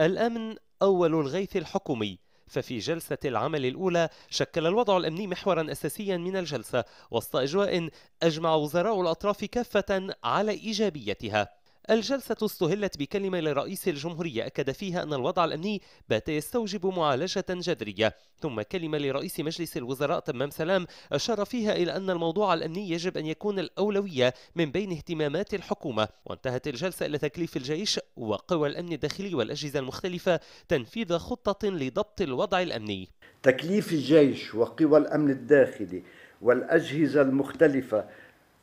الأمن أول الغيث الحكومي ففي جلسة العمل الأولى شكل الوضع الأمني محورا أساسيا من الجلسة وسط أجواء أجمع وزراء الأطراف كافة على إيجابيتها الجلسة استهلت بكلمة لرئيس الجمهورية أكد فيها أن الوضع الأمني بات يستوجب معالجة جذرية ثم كلمة لرئيس مجلس الوزراء تمام سلام أشار فيها إلى أن الموضوع الأمني يجب أن يكون الأولوية من بين اهتمامات الحكومة وانتهت الجلسة إلى تكليف الجيش وقوى الأمن الداخلي والأجهزة المختلفة تنفيذ خطة لضبط الوضع الأمني تكليف الجيش وقوى الأمن الداخلي والأجهزة المختلفة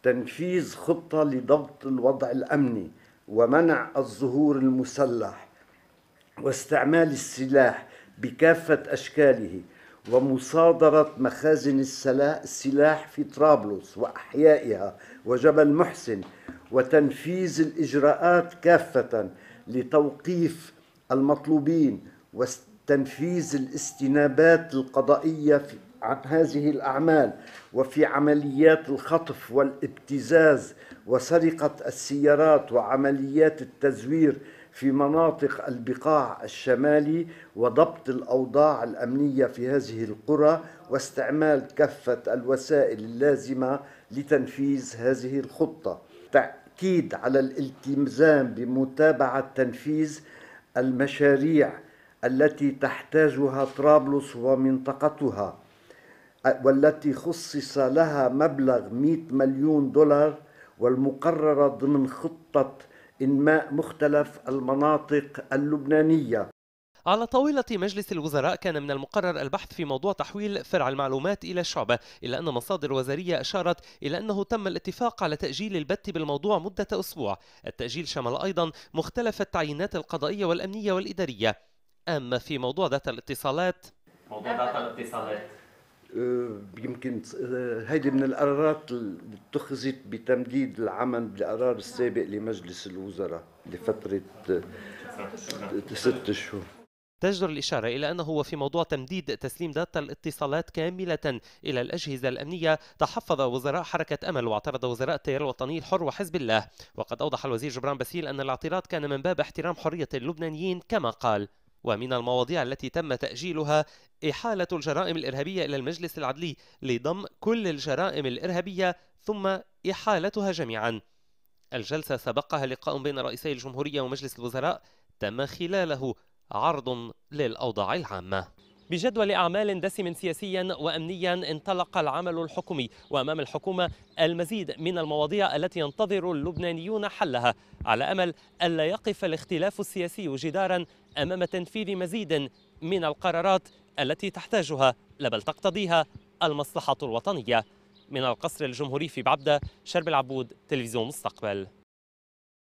تنفيذ خطة لضبط الوضع الأمني ومنع الظهور المسلح واستعمال السلاح بكافة أشكاله ومصادرة مخازن السلاح في طرابلس وأحيائها وجبل محسن وتنفيذ الإجراءات كافة لتوقيف المطلوبين وتنفيذ الاستنابات القضائية عن هذه الأعمال وفي عمليات الخطف والابتزاز وسرقة السيارات وعمليات التزوير في مناطق البقاع الشمالي وضبط الأوضاع الأمنية في هذه القرى واستعمال كافة الوسائل اللازمة لتنفيذ هذه الخطة تأكيد على الالتزام بمتابعة تنفيذ المشاريع التي تحتاجها طرابلس ومنطقتها والتي خصص لها مبلغ 100 مليون دولار والمقررة ضمن خطة إنماء مختلف المناطق اللبنانية على طاولة مجلس الوزراء كان من المقرر البحث في موضوع تحويل فرع المعلومات إلى الشعبة إلا أن مصادر وزارية أشارت إلى أنه تم الاتفاق على تأجيل البت بالموضوع مدة أسبوع التأجيل شمل أيضا مختلف التعيينات القضائية والأمنية والإدارية أما في موضوع ذات الاتصالات موضوع ذات الاتصالات آه، يمكن هيدي آه، من القرارات اللي اتخذت بتمديد العمل بالقرار السابق لمجلس الوزراء لفترة آه، ست شهور تجدر الإشارة إلى أنه هو في موضوع تمديد تسليم داتا الاتصالات كاملة إلى الأجهزة الأمنية تحفظ وزراء حركة أمل واعترض وزراء التيار الوطني الحر وحزب الله وقد أوضح الوزير جبران باسيل أن الاعتراض كان من باب احترام حرية اللبنانيين كما قال ومن المواضيع التي تم تأجيلها إحالة الجرائم الإرهابية إلى المجلس العدلي لضم كل الجرائم الإرهابية ثم إحالتها جميعا الجلسة سبقها لقاء بين رئيسي الجمهورية ومجلس الوزراء تم خلاله عرض للأوضاع العامة بجدول أعمال دسم سياسيا وأمنيا انطلق العمل الحكومي وأمام الحكومة المزيد من المواضيع التي ينتظر اللبنانيون حلها على أمل ألا يقف الاختلاف السياسي جدارا أمام تنفيذ مزيد من القرارات التي تحتاجها لا بل تقتضيها المصلحة الوطنية من القصر الجمهوري في بعبدة شرب العبود تلفزيون مستقبل